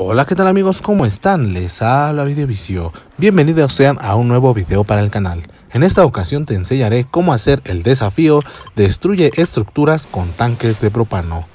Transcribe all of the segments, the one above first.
Hola, ¿qué tal amigos? ¿Cómo están? Les habla Videovisio. Bienvenidos sean a un nuevo video para el canal. En esta ocasión te enseñaré cómo hacer el desafío Destruye estructuras con tanques de propano.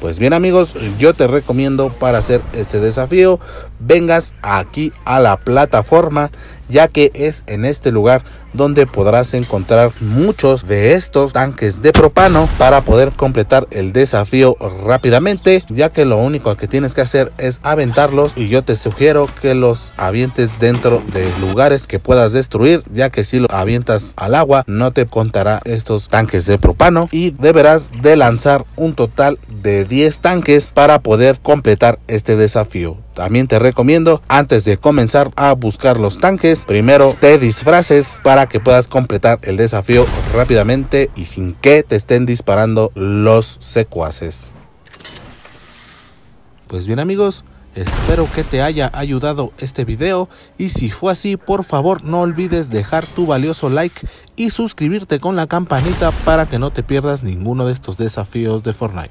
Pues bien amigos, yo te recomiendo para hacer este desafío, vengas aquí a la plataforma, ya que es en este lugar donde podrás encontrar muchos de estos tanques de propano para poder completar el desafío rápidamente, ya que lo único que tienes que hacer es aventarlos y yo te sugiero que los avientes dentro de lugares que puedas destruir, ya que si lo avientas al agua no te contará estos tanques de propano y deberás de lanzar un total de 10 tanques para poder completar este desafío. También te recomiendo antes de comenzar a buscar los tanques, primero te disfraces para que puedas completar el desafío rápidamente y sin que te estén disparando los secuaces. Pues bien amigos, Espero que te haya ayudado este video y si fue así por favor no olvides dejar tu valioso like y suscribirte con la campanita para que no te pierdas ninguno de estos desafíos de Fortnite.